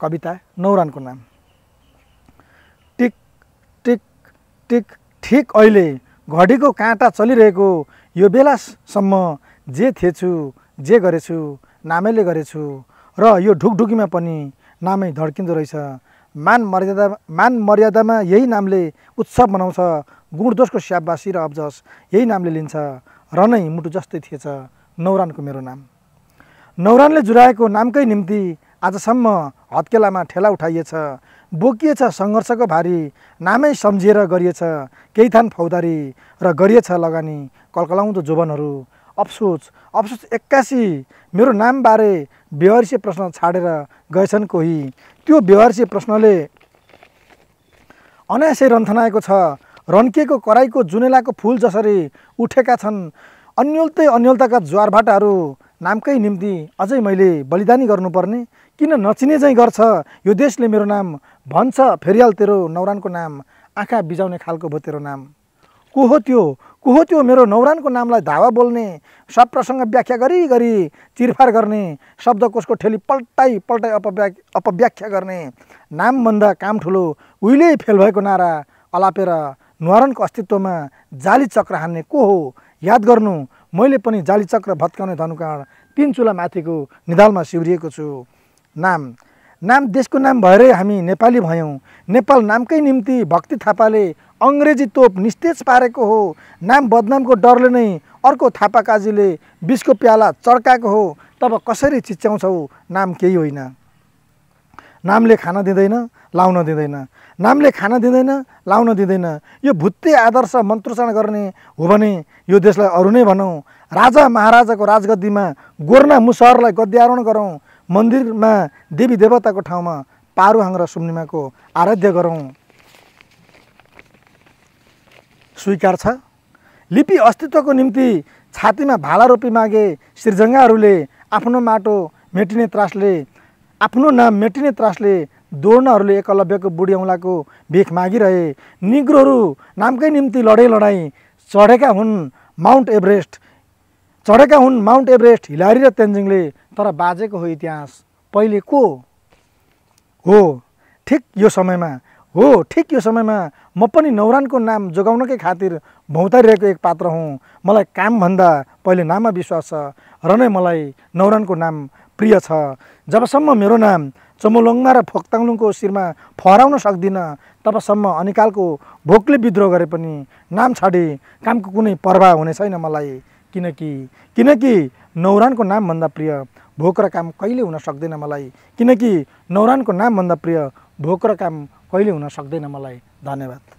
कविता नौरानको नाम टिक टिक टिक ठिक अहिले घडीको काँटा चलिरहेको यो बेलासम्म जे थिएछु जे गरेछु नामैले गरेछु र यो ढुकढुकीमा पनि नामै धड्किँदो रहेछ मान मर्यादा मान मर्यादामा यही नामले उत्सव मनाउँछ गुणदोषको स्याबासी र अब्जस यही नामले लिन्छ र नै मुटु जस्तै थिएछ नौरानको मेरो नाम नौरानले जुराएको नामकै निम्ति आजसम्म हत्केलामा ठेला उठाइएछ बोकिएछ सङ्घर्षको भारी नामै सम्झिएर गरिएछ केही थान फौदारी र गरिएछ लगानी कलकलाउँदो जोबनहरू अफसोस अफसोस एक्कासी मेरो नामबारे व्यवहारसी प्रश्न छाडेर गएछन् कोही त्यो व्यवहारसी प्रश्नले अनायासै रन्थनाएको छ रन्किएको कराईको जुनेलाको फुल जसरी उठेका छन् अन्यल्तै अन्यलताका ज्वारभाटाहरू नामकै निम्ति अझै मैले बलिदानी गर्नुपर्ने किन नचिने चाहिँ गर्छ यो देशले मेरो नाम भन्छ फेरियाल तेरो नौरानको नाम आँखा बिजाउने खालको भयो तेरो नाम को हो त्यो को हो त्यो मेरो नौरानको नामलाई धावा बोल्ने प्रसङ्ग व्याख्या गरी गरी चिरफार गर्ने शब्दकोशको ठेली पल्टाइ पल्टाइ अपव्या अपव्याख्या गर्ने नामभन्दा काम ठुलो उहिले फेल भएको नारा अलापेर नुहारनको अस्तित्वमा जाली चक्र हान्ने को हो याद गर्नु मैले पनि जालीचक्र भत्काउने धनुकाँड तिन चुला माथिको निधालमा सिउरिएको छु नाम नाम देशको नाम भएरै हामी नेपाली भयौँ नेपाल नामकै निम्ति भक्ति थापाले अङ्ग्रेजी तोप निस्तेज पारेको हो नाम बदनामको डरले नै अर्को थापाकाजीले बिसको प्याला चर्काएको हो तब कसरी चिच्याउँछौ नाम केही होइन नामले खाना दिँदैन लाउन दिँदैन नामले खाना दिँदैन लाउन दिँदैन यो भुत्ते आदर्श मन्त्रोचारण गर्ने हो भने यो देशलाई अरू नै भनौँ राजा महाराजाको राजगद्दीमा गोर्ना मुसहरलाई गद्यारोहण गरौँ मन्दिरमा देवी देवताको ठाउँमा पारुहाङ र सुम्निमाको आराध्य गरौँ स्वीकार छ लिपि अस्तित्वको निम्ति छातीमा भाला रोपी मागे श्रीजङ्गाहरूले आफ्नो माटो मेटिने त्रासले आफ्नो नाम मेटिने त्रासले दोर्नहरूले एकलव्यको बुढी औँलाको भेख मागिरहे निग्रोहरू नामकै निम्ति लडाइँ लडाइँ चढेका हुन् माउन्ट एभरेस्ट चढेका हुन् माउन्ट एभरेस्ट हिलारी र तेन्जिङले तर बाजेको हो इतिहास पहिले को हो ठिक यो समयमा हो ठिक यो समयमा म पनि नौरानको नाम जोगाउनकै खातिर भौतारिरहेको एक पात्र हुँ मलाई कामभन्दा पहिले नाममा विश्वास छ र नै मलाई नौरानको नाम प्रिय छ जबसम्म मेरो नाम चमोलङमा र फोक्ताङलुङको शिरमा फहराउन सक्दिनँ तबसम्म अनिकालको भोकले विद्रोह गरे पनि नाम छाडे कामको कुनै प्रभाव हुने छैन मलाई किनकि किनकि नौरानको नामभन्दा प्रिय भोक र काम कहिले हुन सक्दैन मलाई किनकि नौरानको नामभन्दा प्रिय भोक र काम कहिले हुन सक्दैन मलाई धन्यवाद